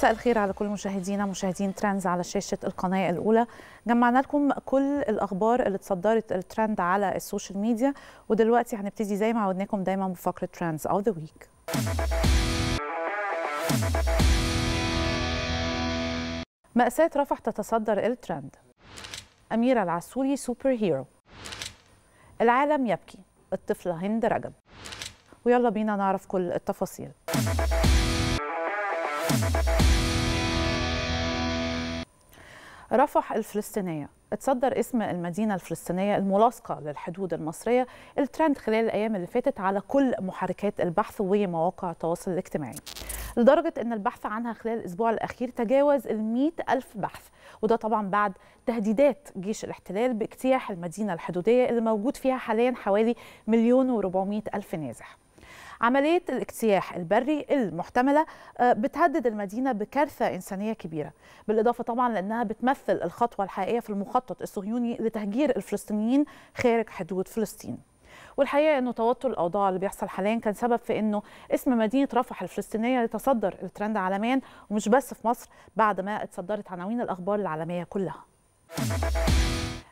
مساء الخير على كل مشاهدينا مشاهدين ترندز على شاشة القناة الأولى جمعنا لكم كل الأخبار اللي اتصدرت الترند على السوشيال ميديا ودلوقتي هنبتدي زي ما عودناكم دايما بفقرة ترندز أو ذا ويك مأساة رفح تتصدر الترند أميرة العسولي سوبر هيرو العالم يبكي الطفلة هند رجب ويلا بينا نعرف كل التفاصيل رفح الفلسطينيه اتصدر اسم المدينة الفلسطينية الملاصقة للحدود المصرية الترند خلال الأيام اللي فاتت على كل محركات البحث ومواقع التواصل الاجتماعي لدرجة أن البحث عنها خلال الأسبوع الأخير تجاوز المئة ألف بحث وده طبعا بعد تهديدات جيش الاحتلال باجتياح المدينة الحدودية اللي موجود فيها حاليا حوالي مليون وربعمائة ألف نازح عملية الاجتياح البري المحتملة آه، بتهدد المدينة بكارثة إنسانية كبيرة بالإضافة طبعا لأنها بتمثل الخطوة الحقيقية في المخطط الصهيوني لتهجير الفلسطينيين خارج حدود فلسطين والحقيقه انه توتر الاوضاع اللي بيحصل حاليا كان سبب في انه اسم مدينه رفح الفلسطينيه يتصدر الترند عالميا ومش بس في مصر بعد ما اتصدرت عناوين الاخبار العالميه كلها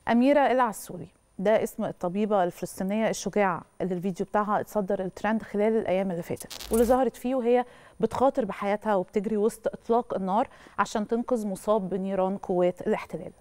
اميره العسولي ده اسم الطبيبه الفلسطينيه الشجاعه اللي الفيديو بتاعها اتصدر الترند خلال الايام اللي فاتت واللي ظهرت فيه وهي بتخاطر بحياتها وبتجري وسط اطلاق النار عشان تنقذ مصاب بنيران قوات الاحتلال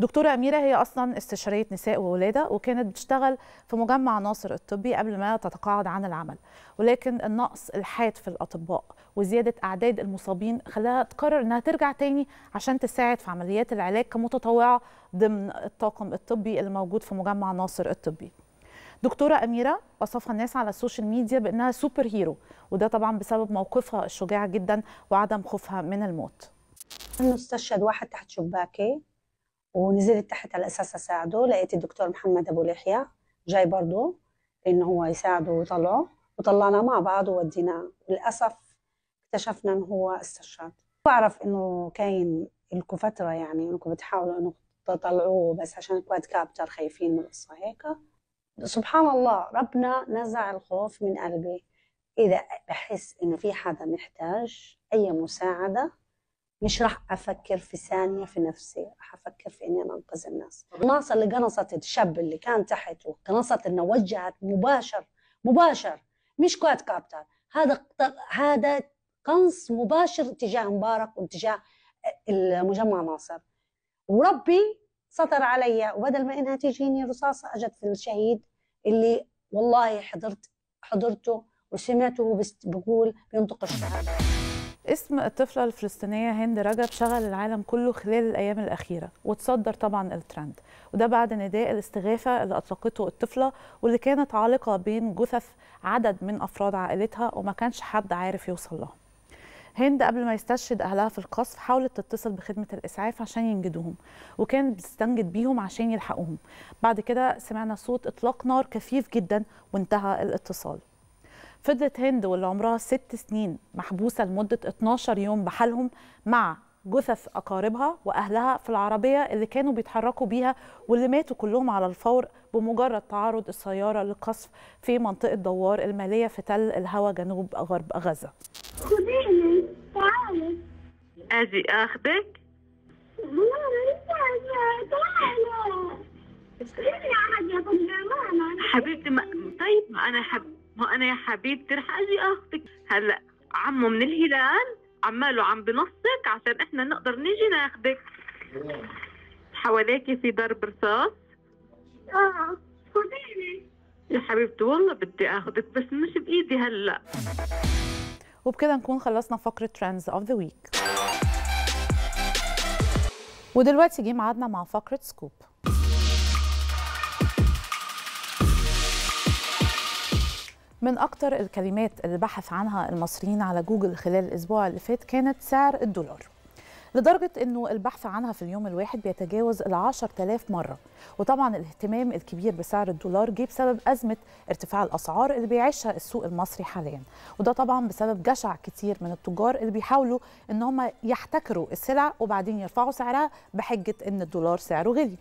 دكتوره اميره هي اصلا استشاريه نساء وولاده وكانت بتشتغل في مجمع ناصر الطبي قبل ما تتقاعد عن العمل ولكن النقص الحاد في الاطباء وزياده اعداد المصابين خلاها تقرر انها ترجع تاني عشان تساعد في عمليات العلاج كمتطوعه ضمن الطاقم الطبي الموجود في مجمع ناصر الطبي دكتورة أميرة وصفها الناس على السوشيال ميديا بأنها سوبر هيرو وده طبعا بسبب موقفها الشجاع جدا وعدم خوفها من الموت المستشهد واحد تحت شباكي ونزلت تحت على اساس اساعده لقيت الدكتور محمد ابو لحية جاي برضه انه هو يساعده ويطلعه وطلعنا مع بعض ووديناه للاسف اكتشفنا انه هو استشهد بعرف انه كاين لكم فترة يعني انكم بتحاولوا انه تطلعوه بس عشان كواد كابتر خايفين من القصة هيك سبحان الله ربنا نزع الخوف من قلبي إذا بحس إنه في حدا محتاج أي مساعدة مش راح افكر في ثانيه في نفسي راح افكر في اني انا انقذ الناس القناصه اللي قنصت الشاب اللي كان تحت وقنصت انه وجهت مباشر مباشر مش كواد كابتر هذا هذا قنص مباشر اتجاه مبارك واتجاه المجمع ناصر وربي سطر علي وبدل ما انها تجيني رصاصه اجت في الشهيد اللي والله حضرت حضرته وسمعته بيقول بينطق الشهاده اسم الطفلة الفلسطينية هند رجب شغل العالم كله خلال الأيام الأخيرة وتصدر طبعا الترند وده بعد نداء الاستغاثة اللي أطلقته الطفلة واللي كانت عالقة بين جثث عدد من أفراد عائلتها وما كانش حد عارف يوصل لها هند قبل ما يستشهد أهلها في القصف حاولت تتصل بخدمة الإسعاف عشان ينجدوهم وكانت بتستنجد بيهم عشان يلحقوهم بعد كده سمعنا صوت إطلاق نار كثيف جدا وانتهى الاتصال فضلت هند واللي عمرها ست سنين محبوسة لمدة 12 يوم بحالهم مع جثث أقاربها وأهلها في العربية اللي كانوا بيتحركوا بيها واللي ماتوا كلهم على الفور بمجرد تعرض السيارة للقصف في منطقة دوار المالية في تل الهوى جنوب غرب غزة خديني تعالي أجي أخدك حبيبتي ما... طيب ما أنا حب ما انا يا حبيبتي رح اجي اخذك هلا عمو من الهلال عماله عم بنصك عشان احنا نقدر نيجي ناخذك حواليك في ضرب رصاص اه خذيني يا حبيبتي والله بدي اخذك بس مش بايدي هلا وبكده نكون خلصنا فقره ترندز اوف ذا ويك ودلوقتي جه ميعادنا مع فقره سكوب من أكثر الكلمات اللي بحث عنها المصريين على جوجل خلال الأسبوع اللي فات كانت سعر الدولار لدرجة أنه البحث عنها في اليوم الواحد بيتجاوز العشر 10000 مرة وطبعا الاهتمام الكبير بسعر الدولار جه بسبب أزمة ارتفاع الأسعار اللي بيعيشها السوق المصري حاليا وده طبعا بسبب جشع كتير من التجار اللي بيحاولوا أن هم يحتكروا السلع وبعدين يرفعوا سعرها بحجة أن الدولار سعره غلي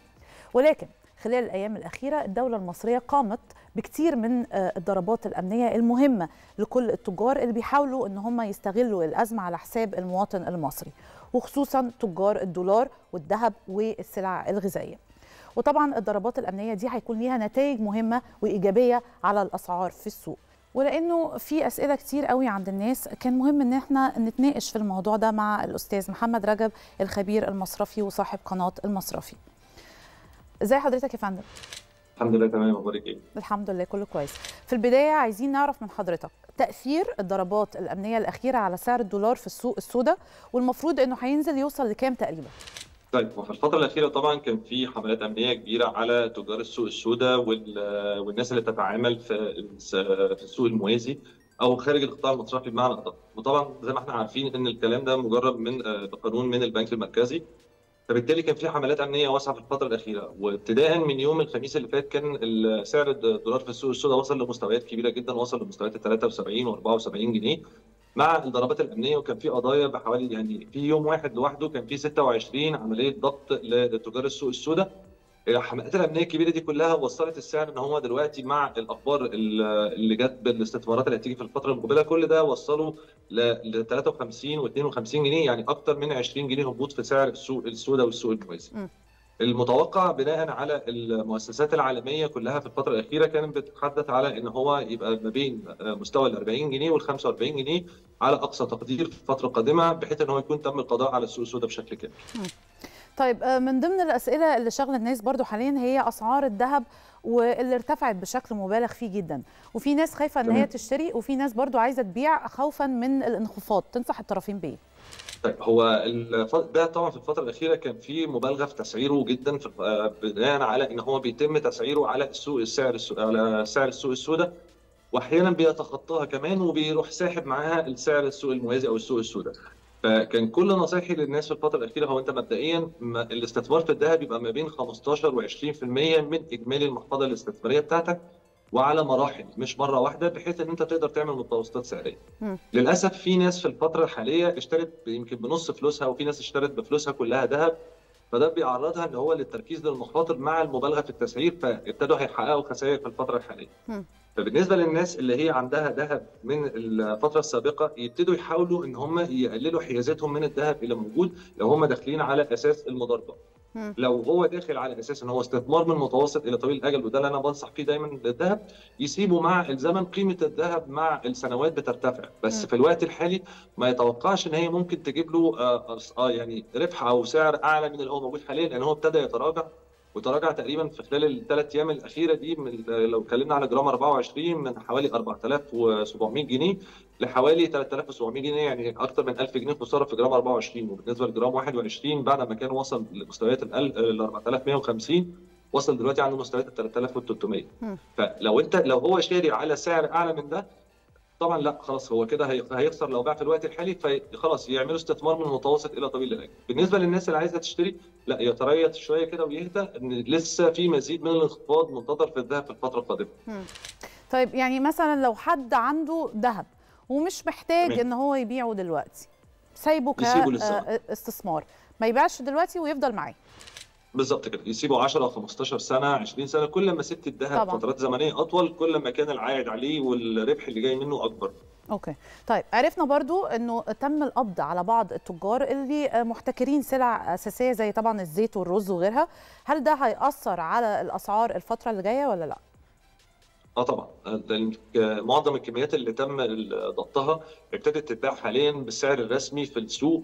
ولكن خلال الأيام الأخيرة الدولة المصرية قامت بكتير من آه، الضربات الأمنية المهمة لكل التجار اللي بيحاولوا أن هم يستغلوا الأزمة على حساب المواطن المصري وخصوصا تجار الدولار والذهب والسلع الغذائية وطبعا الضربات الأمنية دي هيكون ليها نتائج مهمة وإيجابية على الأسعار في السوق ولانه في اسئله كتير قوي عند الناس كان مهم ان احنا نتناقش في الموضوع ده مع الاستاذ محمد رجب الخبير المصرفي وصاحب قناه المصرفي ازي حضرتك يا فندم الحمد لله تمام اخبارك ايه الحمد لله كله كويس في البدايه عايزين نعرف من حضرتك تاثير الضربات الامنيه الاخيره على سعر الدولار في السوق السوداء والمفروض انه هينزل يوصل لكام تقريبا طيب وفي الفترة الأخيرة طبعا كان في حملات أمنية كبيرة على تجار السوق السوداء والناس اللي بتتعامل في في السوق الموازي أو خارج القطاع المصرفي بمعنى اخر وطبعا زي ما احنا عارفين إن الكلام ده مجرد من آه، بقانون من البنك المركزي فبالتالي كان في حملات امنيه واسعه في الفتره الاخيره وابتداء من يوم الخميس اللي فات كان سعر الدولار في السوق السوداء وصل لمستويات كبيره جدا وصل لمستويات 73 و74 جنيه مع الضربات الامنيه وكان في قضايا بحوالي يعني في يوم واحد لوحده كان في 26 عمليه ضبط لتجار السوق السوداء حماقتها الامنيه الكبيره دي كلها وصلت السعر ان هو دلوقتي مع الاخبار اللي جت بالاستثمارات اللي هتيجي في الفتره المقبله كل ده وصله ل 53 و52 جنيه يعني اكتر من 20 جنيه هبوط في سعر السوق السوداء والسوق الجوازي. المتوقع بناء على المؤسسات العالميه كلها في الفتره الاخيره كانت بتتحدث على ان هو يبقى ما بين مستوى ال 40 جنيه وال 45 جنيه على اقصى تقدير في الفتره القادمه بحيث ان هو يكون تم القضاء على السوق السوداء بشكل كامل. طيب آه، من ضمن الاسئله اللي شغله الناس برضو حاليا هي اسعار الذهب واللي ارتفعت بشكل مبالغ فيه جدا وفي ناس خايفه ان هي تشتري وفي ناس برضو عايزه تبيع خوفا من الانخفاض تنصح الطرفين بايه طيب هو ده طبعا في الفتره الاخيره كان في مبالغه في تسعيره جدا آه، بناء على ان هو بيتم تسعيره على السوق السعر على سعر السوق السوداء واحيانا بيتخطاها كمان وبيروح ساحب معاها السعر السوق الموازي او السوق السوداء فكان كل نصايحي للناس في الفتره الاخيره هو انت مبدئيا الاستثمار في الذهب يبقى ما بين 15 و20% من اجمالي المحفظه الاستثماريه بتاعتك وعلى مراحل مش مره واحده بحيث ان انت تقدر تعمل متوسطات سعريه. م. للاسف في ناس في الفتره الحاليه اشترت يمكن بنص فلوسها وفي ناس اشترت بفلوسها كلها ذهب فده بيعرضها ان هو للتركيز للمخاطر مع المبالغه في التسعير فابتدوا هيحققوا خسائر في الفتره الحاليه. م. فبالنسبه للناس اللي هي عندها ذهب من الفتره السابقه يبتدوا يحاولوا ان هم يقللوا حيازتهم من الذهب اللي موجود لو هم داخلين على اساس المضاربه لو هو داخل على اساس ان هو استثمار من متوسط الى طويل الاجل وده اللي انا بنصح فيه دايما للذهب يسيبه مع الزمن قيمه الذهب مع السنوات بترتفع بس في الوقت الحالي ما يتوقعش ان هي ممكن تجيب له آه،, آه يعني ربح او سعر اعلى من اللي هو موجود حاليا لان هو ابتدى يتراجع وتراجع تقريبا في خلال الثلاث ايام الاخيره دي من لو اتكلمنا على جرام 24 من حوالي 4700 جنيه لحوالي 3700 جنيه يعني اكثر من 1000 جنيه خساره في جرام 24 وبالنسبه لجرام 21 بعد ما كان وصل لمستويات ال 4150 وصل دلوقتي عند مستويات ال 3300 فلو انت لو هو شاري على سعر اعلى من ده طبعا لا خلاص هو كده هيخسر لو باع في الوقت الحالي فخلاص يعملوا استثمار من متوسط الى طويل الاجل بالنسبه للناس اللي عايزه تشتري لا يتريث شويه كده ويهدى ان لسه في مزيد من الانخفاض منتظر في الذهب في الفتره القادمه طيب يعني مثلا لو حد عنده ذهب ومش محتاج ان هو يبيعه دلوقتي سايبه كاستثمار آه، ما يبيعش دلوقتي ويفضل معاه بالظبط كده يسيبوا 10 15 سنه 20 سنه كل ما سبت الذهب فترات زمنيه اطول كل ما كان العائد عليه والربح اللي جاي منه اكبر اوكي طيب عرفنا برضو انه تم القبض على بعض التجار اللي محتكرين سلع اساسيه زي طبعا الزيت والرز وغيرها هل ده هياثر على الاسعار الفتره اللي جايه ولا لا اه طبعا آه، معظم الكميات اللي تم ضبطها ابتدت تتباع حاليا بالسعر الرسمي في السوق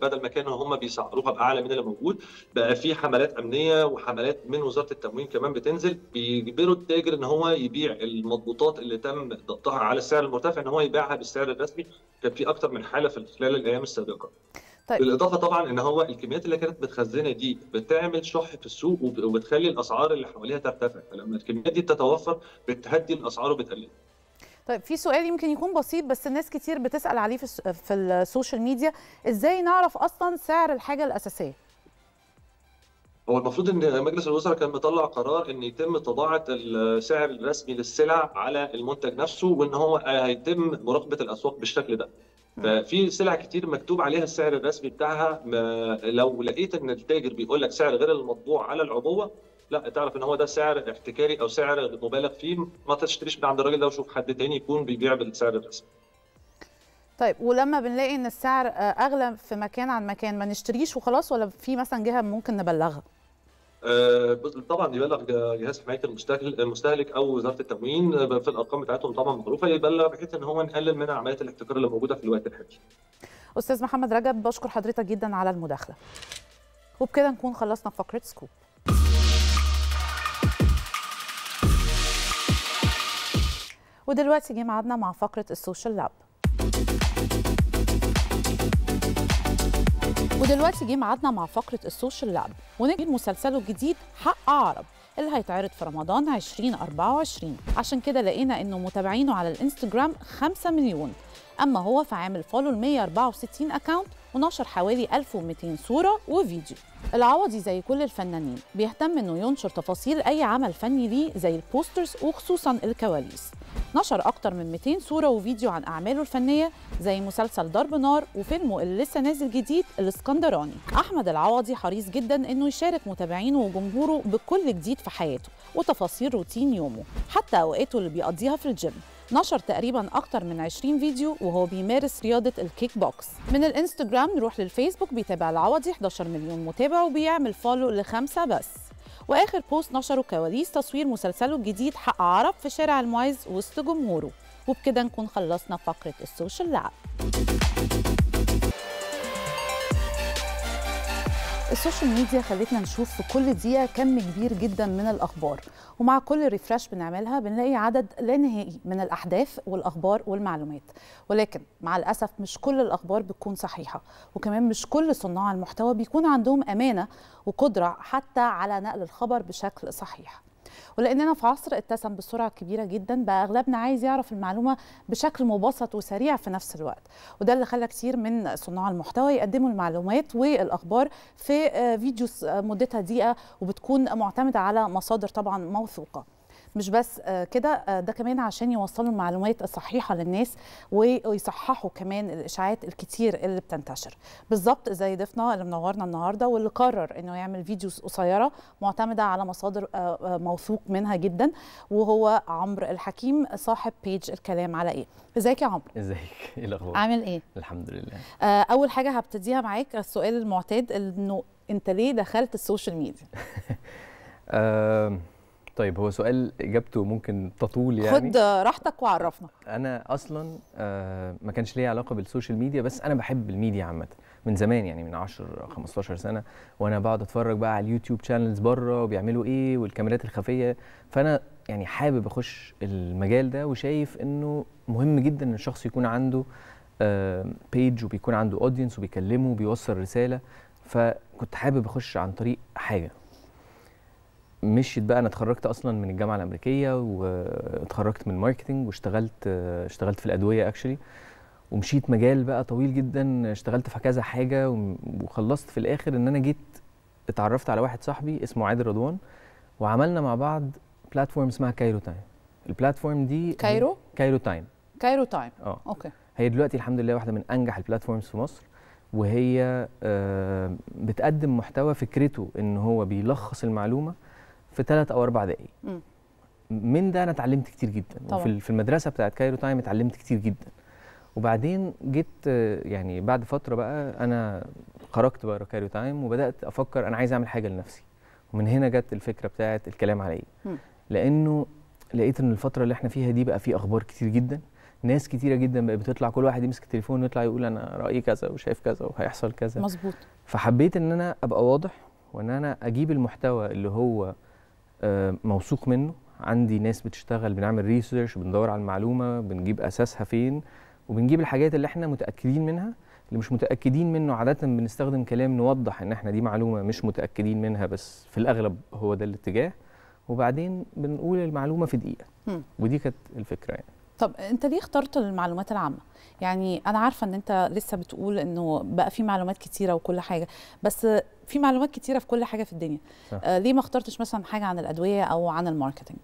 بدل ما كانوا هم بيسعروها باعلى من اللي موجود بقى في حملات امنيه وحملات من وزاره التموين كمان بتنزل بيجبروا التاجر ان هو يبيع المضبوطات اللي تم ضبطها على السعر المرتفع ان هو يبيعها بالسعر الرسمي كان في اكثر من حاله في خلال الايام السابقه. طيب. بالاضافه طبعا ان هو الكميات اللي كانت متخزنه دي بتعمل شح في السوق وبتخلي الاسعار اللي حواليها ترتفع فلما الكميات دي بتتوفر بتهدي الاسعار وبتقلل طيب في سؤال يمكن يكون بسيط بس الناس كتير بتسال عليه في, في السوشيال ميديا ازاي نعرف اصلا سعر الحاجه الاساسيه هو المفروض ان مجلس الوزراء كان مطلع قرار ان يتم طباعه السعر الرسمي للسلع على المنتج نفسه وان هو هيتم مراقبه الاسواق بالشكل ده ففي سلع كتير مكتوب عليها السعر الرسمي بتاعها ما لو لقيت ان التاجر بيقول لك سعر غير المطبوع على العبوه لا تعرف ان هو ده سعر احتكاري او سعر مبالغ فيه ما تشتريش من عند الراجل ده وشوف حد تاني يكون بيبيع بالسعر الرسمي طيب ولما بنلاقي ان السعر اغلى في مكان عن مكان ما نشتريش وخلاص ولا في مثلا جهه ممكن نبلغها آه، طبعا يبلغ جهاز حمايه المستهلك او وزاره التموين آه، في الارقام بتاعتهم طبعا معروفه يبلغ بحيث ان هو نقلل من عمليات الاحتكار اللي موجوده في الوقت الحالي. استاذ محمد رجب بشكر حضرتك جدا على المداخله. وبكده نكون خلصنا فقره سكوب. ودلوقتي جه ميعادنا مع فقره السوشيال لاب. ودلوقتي جه ميعادنا مع فقره السوشيال لاب ونجد مسلسله الجديد حق عرب اللي هيتعرض في رمضان 2024 عشان كده لقينا انه متابعينه على الانستجرام 5 مليون اما هو فعامل فولو ل 164 اكونت ونشر حوالي 1200 صوره وفيديو العوضي زي كل الفنانين بيهتم انه ينشر تفاصيل اي عمل فني ليه زي البوسترز وخصوصا الكواليس نشر أكتر من 200 صورة وفيديو عن أعماله الفنية زي مسلسل ضرب نار وفيلمه اللي لسه نازل جديد الاسكندراني أحمد العوضي حريص جدا إنه يشارك متابعينه وجمهوره بكل جديد في حياته وتفاصيل روتين يومه حتى أوقاته اللي بيقضيها في الجيم نشر تقريبا اكتر من 20 فيديو وهو بيمارس رياضه الكيك بوكس من الانستجرام نروح للفيسبوك بيتابع العوضي 11 مليون متابع وبيعمل فولو لخمسه بس واخر بوست نشره كواليس تصوير مسلسله الجديد حق عرب في شارع المعز وسط جمهوره وبكده نكون خلصنا فقره السوشيال لعب السوشيال ميديا خلتنا نشوف في كل دقيقه كم كبير جدا من الاخبار ومع كل ريفرش بنعملها بنلاقي عدد لا نهائي من الاحداث والاخبار والمعلومات ولكن مع الاسف مش كل الاخبار بتكون صحيحه وكمان مش كل صناع المحتوى بيكون عندهم امانه وقدره حتى على نقل الخبر بشكل صحيح ولاننا في عصر اتسم بسرعه كبيره جدا بقى اغلبنا عايز يعرف المعلومه بشكل مبسط وسريع في نفس الوقت وده اللي خلى كتير من صناع المحتوى يقدموا المعلومات والاخبار في آه، فيديوز آه، مدتها دقيقه وبتكون معتمده على مصادر طبعا موثوقه مش بس آه، كده آه، ده كمان عشان يوصلوا المعلومات الصحيحه للناس ويصححوا كمان الاشاعات الكتير اللي بتنتشر بالظبط زي ضيفنا اللي منورنا النهارده واللي قرر انه يعمل فيديوز قصيره معتمده على مصادر آه، موثوق منها جدا وهو عمرو الحكيم صاحب بيج الكلام على ايه ازيك يا عمرو ازيك ايه الاخبار عامل ايه الحمد لله اول حاجه هبتديها معاك السؤال المعتاد انه انت ليه دخلت السوشيال ميديا طيب هو سؤال اجابته ممكن تطول يعني خد راحتك وعرفنا انا اصلا آه، ما كانش ليا علاقه بالسوشيال ميديا بس انا بحب الميديا عامه من زمان يعني من 10 15 سنه وانا بقعد اتفرج بقى على اليوتيوب شانلز بره وبيعملوا ايه والكاميرات الخفيه فانا يعني حابب اخش المجال ده وشايف انه مهم جدا ان الشخص يكون عنده بيج آه، وبيكون عنده اودينس وبيكلمه وبيوصل رساله فكنت حابب اخش عن طريق حاجه مشيت بقى انا اتخرجت اصلا من الجامعه الامريكيه واتخرجت من ماركتنج واشتغلت اشتغلت في الادويه اكشلي ومشيت مجال بقى طويل جدا اشتغلت في كذا حاجه وخلصت في الاخر ان انا جيت اتعرفت على واحد صاحبي اسمه عادل رضوان وعملنا مع بعض بلاتفورم اسمها كايرو تايم البلاتفورم دي كايرو كايرو تايم كايرو تايم اه اوكي هي دلوقتي الحمد لله واحده من انجح البلاتفورمز في مصر وهي آه، بتقدم محتوى فكرته ان هو بيلخص المعلومه في ثلاث او اربع دقائق من ده انا اتعلمت كتير جدا طبعا. وفي في المدرسه بتاعت كايرو تايم اتعلمت كتير جدا وبعدين جيت يعني بعد فتره بقى انا خرجت بقى كايرو تايم وبدات افكر انا عايز اعمل حاجه لنفسي ومن هنا جت الفكره بتاعت الكلام عليا لانه لقيت ان الفتره اللي احنا فيها دي بقى في اخبار كتير جدا ناس كتيره جدا بقى بتطلع كل واحد يمسك التليفون ويطلع يقول انا رايي كذا وشايف كذا وهيحصل كذا مظبوط فحبيت ان انا ابقى واضح وان انا اجيب المحتوى اللي هو آه، موثوق منه عندي ناس بتشتغل بنعمل ريسيرش بندور على المعلومه بنجيب اساسها فين وبنجيب الحاجات اللي احنا متاكدين منها اللي مش متاكدين منه عاده بنستخدم كلام نوضح ان احنا دي معلومه مش متاكدين منها بس في الاغلب هو ده الاتجاه وبعدين بنقول المعلومه في دقيقه ودي كانت الفكره يعني طب انت ليه اخترت المعلومات العامه يعني انا عارفه ان انت لسه بتقول انه بقى في معلومات كتيره وكل حاجه بس في معلومات كتيره في كل حاجه في الدنيا صح. آه ليه ما اخترتش مثلا حاجه عن الادويه او عن الماركتنج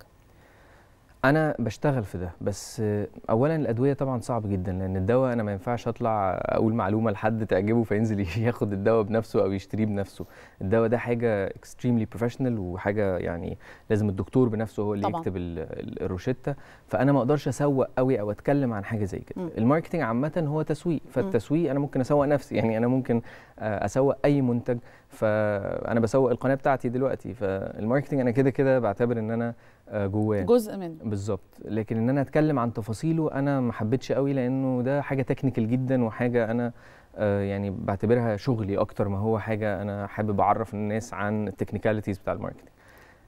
انا بشتغل في ده بس اولا الادويه طبعا صعب جدا لان الدواء انا ما ينفعش اطلع اقول معلومه لحد تعجبه فينزل ياخد الدواء بنفسه او يشتريه بنفسه الدواء ده حاجه اكستريملي بروفيشنال وحاجه يعني لازم الدكتور بنفسه هو اللي طبعًا. يكتب الروشته فانا ما اقدرش اسوق قوي او اتكلم عن حاجه زي كده الماركتنج عامه هو تسويق فالتسويق انا ممكن اسوق نفسي يعني انا ممكن آه، اسوق اي منتج فانا بسوق القناه بتاعتي دلوقتي فالماركتنج انا كده كده بعتبر ان انا جواه جزء منه بالظبط لكن ان انا اتكلم عن تفاصيله انا ما حبيتش قوي لانه ده حاجه تكنيكال جدا وحاجه انا آه، يعني بعتبرها شغلي اكتر ما هو حاجه انا حابب اعرف الناس عن التكنيكاليتيز بتاع الماركتنج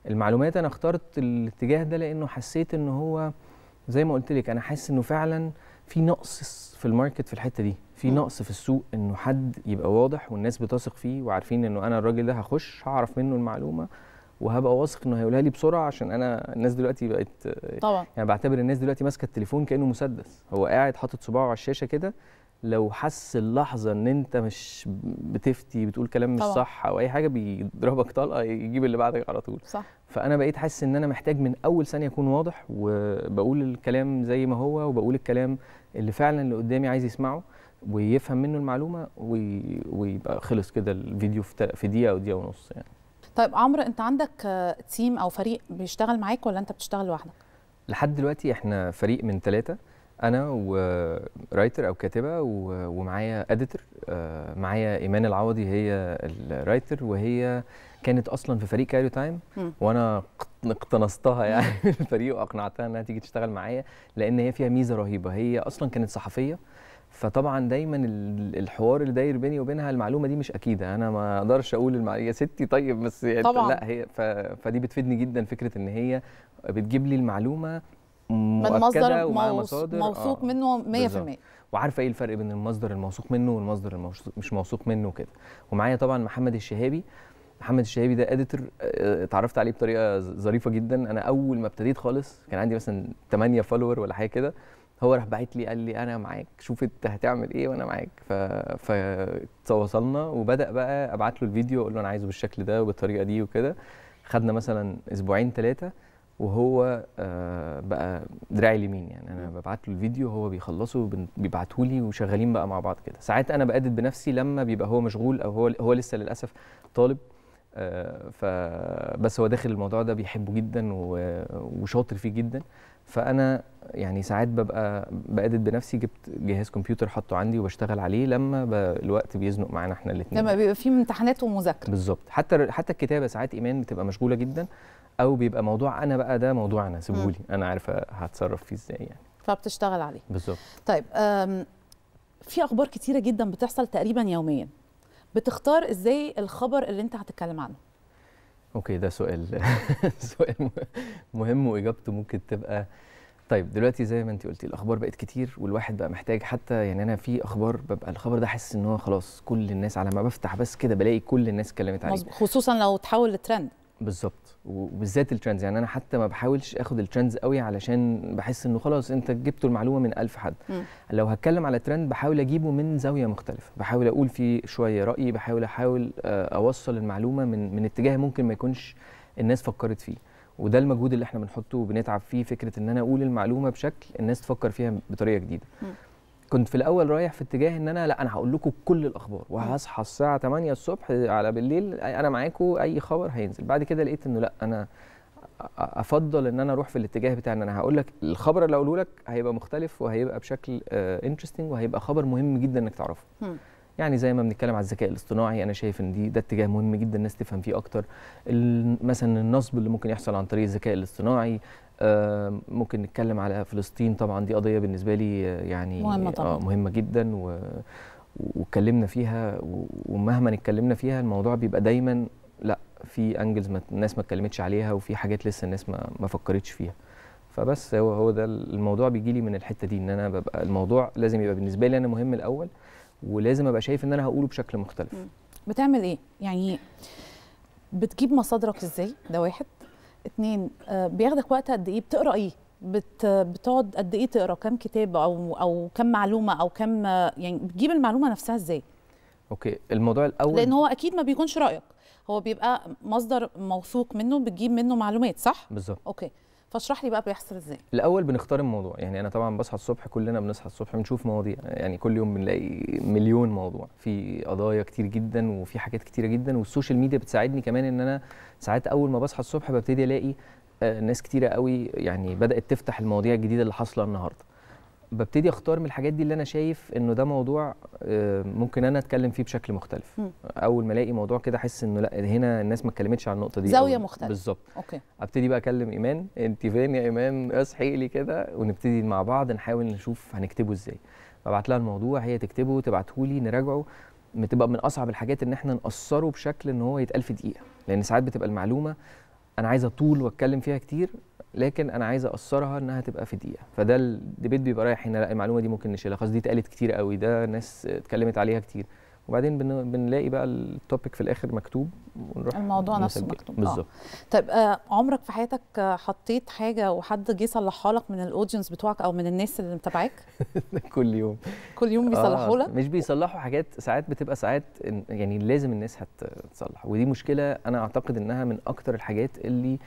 المعلومات انا اخترت الاتجاه ده لانه حسيت ان هو زي ما قلت لك انا حاسس انه فعلا في نقص في الماركت في الحته دي في نقص في السوق انه حد يبقى واضح والناس بتثق فيه وعارفين انه انا الراجل ده هخش هعرف منه المعلومه وهبقى واثق انه هيقولها لي بسرعه عشان انا الناس دلوقتي بقت طبعا يعني بعتبر الناس دلوقتي ماسكه التليفون كانه مسدس هو قاعد حاطط صباعه على الشاشه كده لو حس اللحظه ان انت مش بتفتي بتقول كلام مش طبعا. صح او اي حاجه بيضربك طلقه يجيب اللي بعدك على طول صح فانا بقيت حاسس ان انا محتاج من اول ثانيه اكون واضح وبقول الكلام زي ما هو وبقول الكلام اللي فعلا اللي قدامي عايز يسمعه ويفهم منه المعلومه ويبقى خلص كده الفيديو في دقيقه او دقيقه ونص يعني طيب عمرو انت عندك تيم او فريق بيشتغل معاك ولا انت بتشتغل لوحدك لحد دلوقتي احنا فريق من ثلاثه انا ورايتر او كاتبه ومعايا اديتور آه، معايا ايمان العوضي هي الرايتر وهي كانت اصلا في فريق كايرو تايم وانا اقتنصتها يعني الفريق واقنعتها انها تيجي تشتغل معايا لان هي فيها ميزه رهيبه هي اصلا كانت صحفيه فطبعا دايما الحوار اللي داير بيني وبينها المعلومه دي مش اكيده انا ما اقدرش اقول المع... يا ستي طيب بس يعني طبعا. لا هي ف... فدي بتفيدني جدا فكره ان هي بتجيب لي المعلومه من مصدر موثوق آه. منه 100% وعارفه ايه الفرق بين المصدر الموثوق منه والمصدر الموثوق مش موثوق منه كده ومعايا طبعا محمد الشهابي محمد الشهابي ده اديتور آه، اتعرفت عليه بطريقه ظريفه جدا انا اول ما ابتديت خالص كان عندي مثلا 8 فولور ولا حاجه كده هو راح باعت لي قال لي انا معاك شوف انت هتعمل ايه وانا معاك ف... فتواصلنا وبدا بقى ابعت له الفيديو اقول له انا عايزه بالشكل ده وبالطريقه دي وكده خدنا مثلا اسبوعين ثلاثه وهو آه بقى دراعي اليمين يعني انا ببعت له الفيديو هو بيخلصه بيبعته لي وشغالين بقى مع بعض كده ساعات انا بقدد بنفسي لما بيبقى هو مشغول او هو هو لسه للاسف طالب آه فبس هو داخل الموضوع ده بيحبه جدا وشاطر فيه جدا فانا يعني ساعات ببقى بقدد بنفسي جبت جهاز كمبيوتر حاطه عندي وبشتغل عليه لما الوقت بيزنق معانا احنا الاثنين لما بيبقى في امتحانات ومذاكره بالظبط حتى حتى الكتابه ساعات ايمان بتبقى مشغوله جدا او بيبقى موضوع انا بقى ده موضوع انا سيبهولي انا عارفه هتصرف فيه ازاي يعني فبتشتغل عليه بالظبط طيب في اخبار كتيره جدا بتحصل تقريبا يوميا بتختار ازاي الخبر اللي انت هتتكلم عنه اوكي ده سؤال سؤال مهم واجابته ممكن تبقى طيب دلوقتي زي ما انت قلتي الاخبار بقت كتير والواحد بقى محتاج حتى يعني انا في اخبار ببقى الخبر ده حاسس ان هو خلاص كل الناس على ما بفتح بس كده بلاقي كل الناس اتكلمت عليه خصوصا لو تحول لترند بالظبط وبالذات الترندز يعني انا حتى ما بحاولش اخد الترندز قوي علشان بحس انه خلاص انت جبت المعلومه من ألف حد م. لو هتكلم على ترند بحاول اجيبه من زاويه مختلفه بحاول اقول فيه شويه رايي بحاول احاول آه، اوصل المعلومه من من اتجاه ممكن ما يكونش الناس فكرت فيه وده المجهود اللي احنا بنحطه وبنتعب فيه فكره ان انا اقول المعلومه بشكل الناس تفكر فيها بطريقه جديده م. كنت في الاول رايح في اتجاه ان انا لا انا هقول لكم كل الاخبار وهصحى الساعه 8 الصبح على بالليل انا معاكم اي خبر هينزل بعد كده لقيت انه لا انا افضل ان انا اروح في الاتجاه بتاع ان انا هقول لك الخبر اللي هقوله لك هيبقى مختلف وهيبقى بشكل انترستنج آه، وهيبقى خبر مهم جدا انك تعرفه يعني زي ما بنتكلم على الذكاء الاصطناعي انا شايف ان دي ده اتجاه مهم جدا الناس تفهم فيه اكتر مثلا النصب اللي ممكن يحصل عن طريق الذكاء الاصطناعي آه، ممكن نتكلم على فلسطين طبعا دي قضيه بالنسبه لي آه، يعني مهمه طبعا آه، مهمه جدا و واتكلمنا فيها ومهما اتكلمنا فيها الموضوع بيبقى دايما لا في انجلز ما الناس ما اتكلمتش عليها وفي حاجات لسه الناس ما, ما فكرتش فيها فبس هو هو ده الموضوع بيجي لي من الحته دي ان انا ببقى الموضوع لازم يبقى بالنسبه لي انا مهم الاول ولازم ابقى شايف ان انا هقوله بشكل مختلف بتعمل ايه يعني بتجيب مصادرك ازاي ده واحد اتنين آه، بياخدك وقت قد ايه بتقرا ايه بت بتقعد قد ايه تقرا كام كتاب او او كام معلومه او كام يعني بتجيب المعلومه نفسها ازاي اوكي الموضوع الاول لان هو اكيد ما بيكونش رايك هو بيبقى مصدر موثوق منه بتجيب منه معلومات صح بالظبط اوكي فاشرح لي بقى بيحصل ازاي الاول بنختار الموضوع يعني انا طبعا بصحى الصبح كلنا بنصحى الصبح بنشوف مواضيع يعني كل يوم بنلاقي مليون موضوع في قضايا كتير جدا وفي حاجات كتيره جدا والسوشيال ميديا بتساعدني كمان ان انا ساعات اول ما بصحى الصبح ببتدي الاقي آه، ناس كتيره قوي يعني بدات تفتح المواضيع الجديده اللي حاصله النهارده ببتدي اختار من الحاجات دي اللي انا شايف انه ده موضوع آه، ممكن انا اتكلم فيه بشكل مختلف م. اول ما الاقي موضوع كده احس انه لا هنا الناس ما اتكلمتش عن النقطه دي زاويه مختلفه بالظبط اوكي ابتدي بقى اكلم ايمان انت فين يا ايمان اصحي لي كده ونبتدي مع بعض نحاول نشوف هنكتبه ازاي ببعت لها الموضوع هي تكتبه تبعته لي نراجعه بتبقى من اصعب الحاجات ان احنا نقصره بشكل ان هو يتقال في دقيقه لان ساعات بتبقى المعلومه انا عايز اطول واتكلم فيها كتير لكن انا عايز اقصرها انها تبقى في دقيقه فده الديبيت بيبقى رايح هنا لا المعلومه دي ممكن نشيلها خلاص دي اتقالت كتير قوي ده ناس اتكلمت عليها كتير وبعدين بنلاقي بقى التوبيك في الاخر مكتوب ونروح الموضوع نفسه مكتوب آه. بالظبط طيب آه عمرك في حياتك حطيت حاجه وحد جه صلحها لك من الاودينس بتوعك او من الناس اللي متابعاك كل يوم كل يوم بيصلحوا آه، لك آه مش بيصلحوا حاجات ساعات بتبقى ساعات يعني لازم الناس هتصلح ودي مشكله انا اعتقد انها من اكتر الحاجات اللي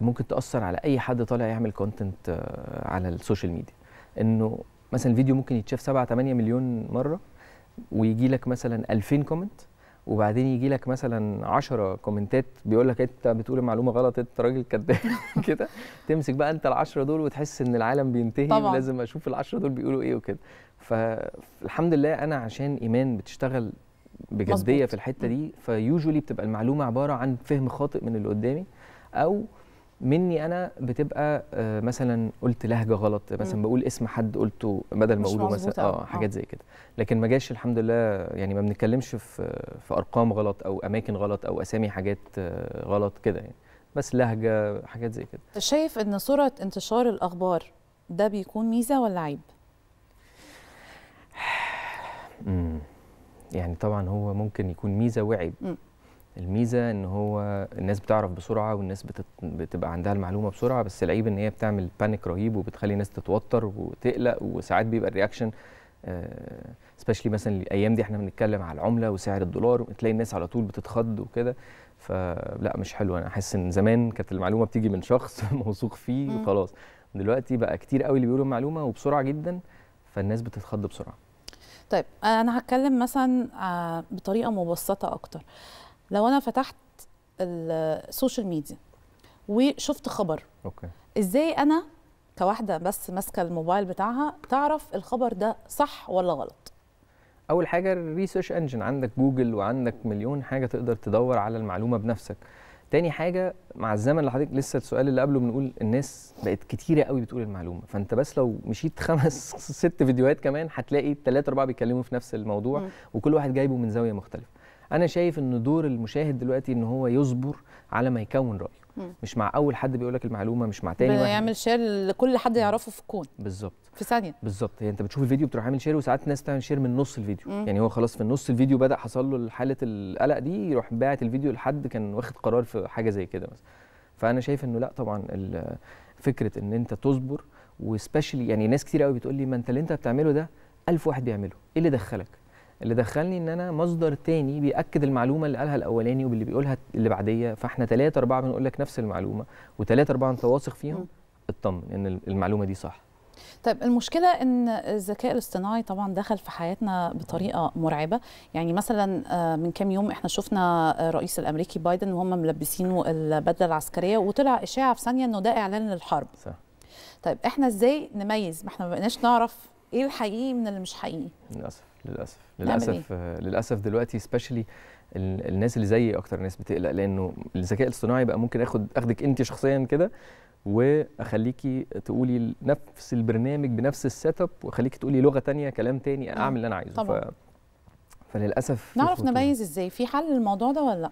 ممكن تاثر على اي حد طالع يعمل كونتنت آه، على السوشيال ميديا انه مثلا الفيديو ممكن يتشاف 7 8 مليون مره ويجي لك مثلا 2000 كومنت وبعدين يجي لك مثلا 10 كومنتات بيقول لك انت بتقول معلومه غلط انت راجل كذاب كده تمسك بقى انت ال10 دول وتحس ان العالم بينتهي طبعا. ولازم اشوف ال10 دول بيقولوا ايه وكده فالحمد لله انا عشان ايمان بتشتغل بجديه مزبوط. في الحته دي فيوجولي بتبقى المعلومه عباره عن فهم خاطئ من اللي قدامي او مني انا بتبقى آه، مثلا قلت لهجه غلط مثلا بقول اسم حد قلته بدل ما اقوله مثلا اه حاجات آه. زي كده لكن ما جاش الحمد لله يعني ما بنتكلمش في في ارقام غلط او اماكن غلط او اسامي حاجات آه، غلط كده يعني بس لهجه حاجات زي كده شايف ان سرعه انتشار الاخبار ده بيكون ميزه ولا عيب يعني طبعا هو ممكن يكون ميزه وعيب الميزه ان هو الناس بتعرف بسرعه والناس بتت... بتبقى عندها المعلومه بسرعه بس العيب ان هي بتعمل بانيك رهيب وبتخلي الناس تتوتر وتقلق وساعات بيبقى الرياكشن آه، سبيشلي مثلا الايام دي احنا بنتكلم على العمله وسعر الدولار تلاقي الناس على طول بتتخض وكده فلا مش حلو انا حاسس ان زمان كانت المعلومه بتيجي من شخص موثوق فيه وخلاص دلوقتي بقى كتير قوي اللي بيقولوا المعلومه وبسرعه جدا فالناس بتتخض بسرعه طيب انا هتكلم مثلا آه، بطريقه مبسطه اكتر لو انا فتحت السوشيال ميديا وشفت خبر أوكي. ازاي انا كواحده بس ماسكه الموبايل بتاعها تعرف الخبر ده صح ولا غلط اول حاجه الريسيرش انجن عندك جوجل وعندك مليون حاجه تقدر تدور على المعلومه بنفسك تاني حاجه مع الزمن اللي حضرتك لسه السؤال اللي قبله بنقول الناس بقت كتيره قوي بتقول المعلومه فانت بس لو مشيت خمس ست فيديوهات كمان هتلاقي ثلاثه اربعه بيتكلموا في نفس الموضوع م. وكل واحد جايبه من زاويه مختلفه انا شايف ان دور المشاهد دلوقتي ان هو يصبر على ما يكون رايه مش مع اول حد بيقول لك المعلومه مش مع تاني واحد يعمل شير لكل حد يعرفه في الكون بالظبط في ثانيه بالظبط يعني انت بتشوف الفيديو بتروح عامل شير وساعات الناس تعمل شير من نص الفيديو مم. يعني هو خلاص في نص الفيديو بدا حصل له حاله القلق دي يروح باعت الفيديو لحد كان واخد قرار في حاجه زي كده مثلا فانا شايف انه لا طبعا فكره ان انت تصبر وسبيشلي يعني ناس كتير قوي بتقول لي ما انت اللي انت بتعمله ده ألف واحد بيعمله ايه اللي دخلك اللي دخلني ان انا مصدر تاني بياكد المعلومه اللي قالها الاولاني واللي بيقولها اللي بعديه فاحنا ثلاثه اربعه بنقول لك نفس المعلومه وثلاثه اربعه انت واثق فيهم اطمن ان المعلومه دي صح طيب المشكلة إن الذكاء الاصطناعي طبعا دخل في حياتنا بطريقة مرعبة يعني مثلا آه، من كام يوم احنا شفنا الرئيس آه، الأمريكي بايدن وهم ملبسينه البدلة العسكرية وطلع إشاعة في ثانية إنه ده إعلان للحرب صح. طيب احنا إزاي نميز ما احنا ما بقناش نعرف إيه الحقيقي من اللي مش حقيقي للأسف للاسف للاسف إيه؟ للاسف دلوقتي سبيشلي الناس اللي زيي اكتر ناس بتقلق لانه الذكاء الاصطناعي بقى ممكن اخد اخدك انت شخصيا كده واخليكي تقولي نفس البرنامج بنفس السيت اب واخليكي تقولي لغه تانية كلام تاني اعمل اللي انا عايزه طبعا. ف... فللاسف نعرف نميز ازاي في حل للموضوع ده ولا لا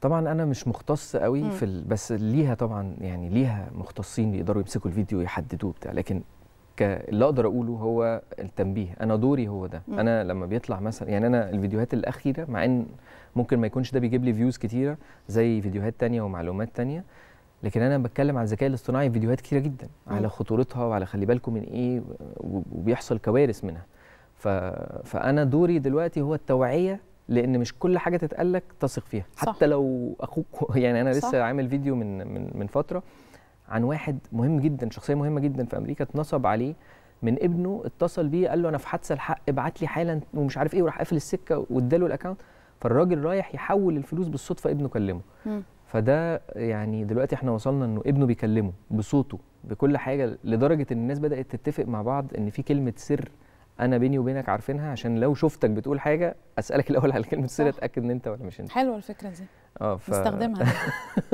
طبعا انا مش مختص قوي مم. في ال... بس ليها طبعا يعني ليها مختصين يقدروا يمسكوا الفيديو ويحددوه بتاع لكن اللي اقدر اقوله هو التنبيه انا دوري هو ده م. انا لما بيطلع مثلا يعني انا الفيديوهات الاخيره مع ان ممكن ما يكونش ده بيجيب لي فيوز كتيره زي فيديوهات تانية ومعلومات تانية لكن انا بتكلم عن الذكاء الاصطناعي في فيديوهات كتيره جدا م. على خطورتها وعلى خلي بالكم من ايه وبيحصل كوارث منها ف... فانا دوري دلوقتي هو التوعيه لان مش كل حاجه تتقال لك تثق فيها صح. حتى لو اخوك يعني انا لسه صح. عامل فيديو من من من فتره عن واحد مهم جدا شخصيه مهمه جدا في امريكا اتنصب عليه من ابنه اتصل بيه قال له انا في حادثه الحق ابعت لي حالا ومش عارف ايه وراح قافل السكه واداله الاكونت فالراجل رايح يحول الفلوس بالصدفه ابنه كلمه م. فده يعني دلوقتي احنا وصلنا انه ابنه بيكلمه بصوته بكل حاجه لدرجه ان الناس بدات تتفق مع بعض ان في كلمه سر انا بيني وبينك عارفينها عشان لو شفتك بتقول حاجه اسالك الاول على كلمه سر اتاكد ان انت ولا مش انت حلوه الفكره دي اه ف... استخدمها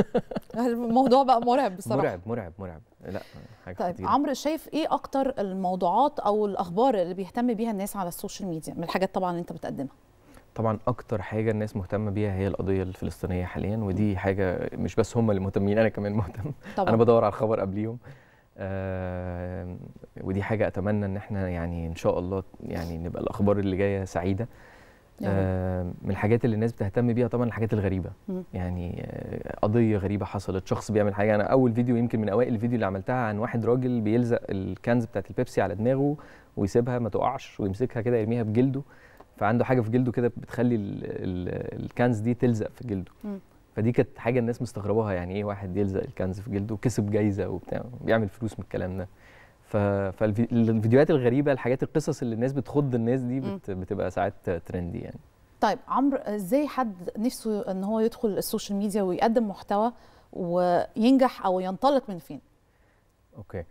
الموضوع بقى مرعب بصراحه مرعب مرعب مرعب لا حاجه طيب عمرو شايف ايه اكتر الموضوعات او الاخبار اللي بيهتم بيها الناس على السوشيال ميديا من الحاجات طبعا اللي انت بتقدمها طبعا اكتر حاجه الناس مهتمه بيها هي القضيه الفلسطينيه حاليا ودي حاجه مش بس هم اللي مهتمين انا كمان مهتم طبعا. انا بدور على الخبر قبليهم آه ودي حاجه اتمنى ان احنا يعني ان شاء الله يعني نبقى الاخبار اللي جايه سعيده آه، من الحاجات اللي الناس بتهتم بيها طبعا الحاجات الغريبه مم. يعني آه، قضيه غريبه حصلت شخص بيعمل حاجه انا اول فيديو يمكن من اوائل الفيديو اللي عملتها عن واحد راجل بيلزق الكنز بتاعت البيبسي على دماغه ويسيبها ما تقعش ويمسكها كده يرميها بجلده فعنده حاجه في جلده كده بتخلي الـ الـ الكنز دي تلزق في جلده مم. فدي كانت حاجه الناس مستغرباها يعني ايه واحد يلزق الكنز في جلده وكسب جايزه وبتاع بيعمل فلوس من الكلام ده فالفيديوهات الغريبه الحاجات القصص اللي الناس بتخض الناس دي بت بتبقى ساعات ترندي يعني طيب عمرو ازاي حد نفسه ان هو يدخل السوشيال ميديا ويقدم محتوى وينجح او ينطلق من فين اوكي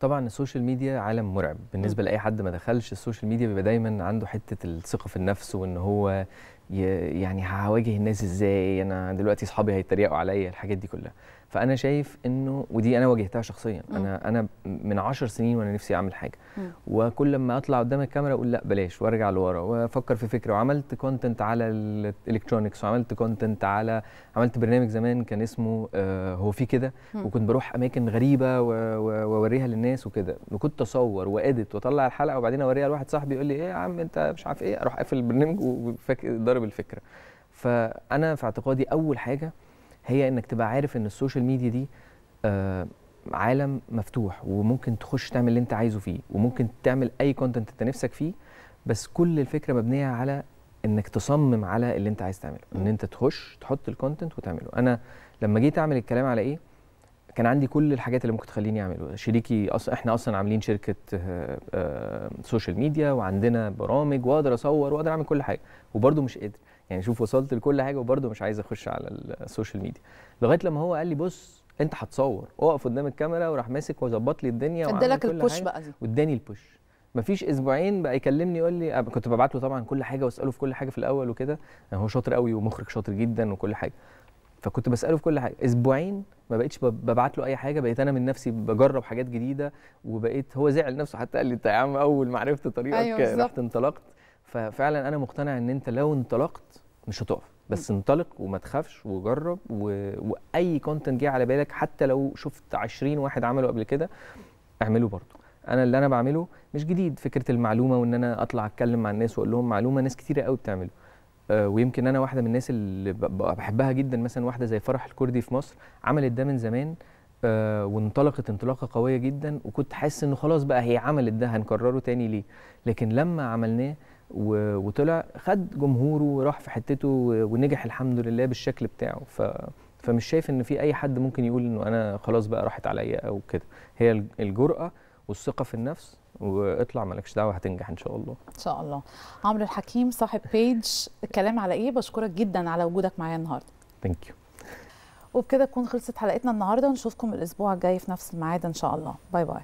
طبعا السوشيال ميديا عالم مرعب بالنسبه م. لاي حد ما دخلش السوشيال ميديا بيبقى دايما عنده حته الثقه في النفس وان هو يعني هواجه الناس ازاي انا دلوقتي اصحابي هيتريقوا عليا الحاجات دي كلها فانا شايف انه ودي انا واجهتها شخصيا م. انا انا من عشر سنين وانا نفسي اعمل حاجه م. وكل ما اطلع قدام الكاميرا اقول لا بلاش وارجع لورا وافكر في فكره وعملت كونتنت على الالكترونكس وعملت كونتنت على عملت برنامج زمان كان اسمه آه هو في كده وكنت بروح اماكن غريبه واوريها للناس وكده وكنت اصور وادت واطلع الحلقه وبعدين اوريها لواحد صاحبي يقول لي ايه يا عم انت مش عارف ايه اروح قافل البرنامج وفاكر تجرب الفكره فانا في اعتقادي اول حاجه هي انك تبقى عارف ان السوشيال ميديا دي آه عالم مفتوح وممكن تخش تعمل اللي انت عايزه فيه وممكن تعمل اي كونتنت انت نفسك فيه بس كل الفكره مبنيه على انك تصمم على اللي انت عايز تعمله ان انت تخش تحط الكونتنت وتعمله انا لما جيت اعمل الكلام على ايه كان عندي كل الحاجات اللي ممكن تخليني اعمله شريكي أص... احنا اصلا عاملين شركه سوشيال آه، ميديا آه، وعندنا برامج واقدر اصور واقدر اعمل كل حاجه وبرده مش قادر يعني شوف وصلت لكل حاجه وبرده مش عايز اخش على السوشيال ميديا لغايه لما هو قال لي بص انت هتصور اقف قدام الكاميرا وراح ماسك وظبط لي الدنيا ادالك البوش بقى دي واداني البوش مفيش اسبوعين بقى يكلمني يقول لي كنت ببعت له طبعا كل حاجه واساله في كل حاجه في الاول وكده يعني هو شاطر قوي ومخرج شاطر جدا وكل حاجه فكنت بساله في كل حاجه اسبوعين ما بقتش ببعت له اي حاجه بقيت انا من نفسي بجرب حاجات جديده وبقيت هو زعل نفسه حتى قال لي انت يا عم اول ما عرفت طريقك أيوة رحت انطلقت ففعلا انا مقتنع ان انت لو انطلقت مش هتقف بس انطلق وما تخافش وجرب و... واي كونتنت جه على بالك حتى لو شفت 20 واحد عمله قبل كده اعمله برضه انا اللي انا بعمله مش جديد فكره المعلومه وان انا اطلع اتكلم مع الناس واقول لهم معلومه ناس كتيره قوي بتعمله آه، ويمكن انا واحده من الناس اللي بحبها جدا مثلا واحده زي فرح الكردي في مصر عملت ده من زمان آه، وانطلقت انطلاقه قويه جدا وكنت حاسس انه خلاص بقى هي عملت ده هنكرره تاني ليه لكن لما عملناه وطلع خد جمهوره وراح في حتته ونجح الحمد لله بالشكل بتاعه ف فمش شايف ان في اي حد ممكن يقول انه انا خلاص بقى راحت عليا او كده هي الجرأه والثقه في النفس واطلع مالكش دعوه هتنجح ان شاء الله ان شاء الله عمرو الحكيم صاحب بيج الكلام على ايه بشكرك جدا على وجودك معايا النهارده ثانك يو وبكده تكون خلصت حلقتنا النهارده نشوفكم الاسبوع الجاي في نفس الميعاد ان شاء الله باي باي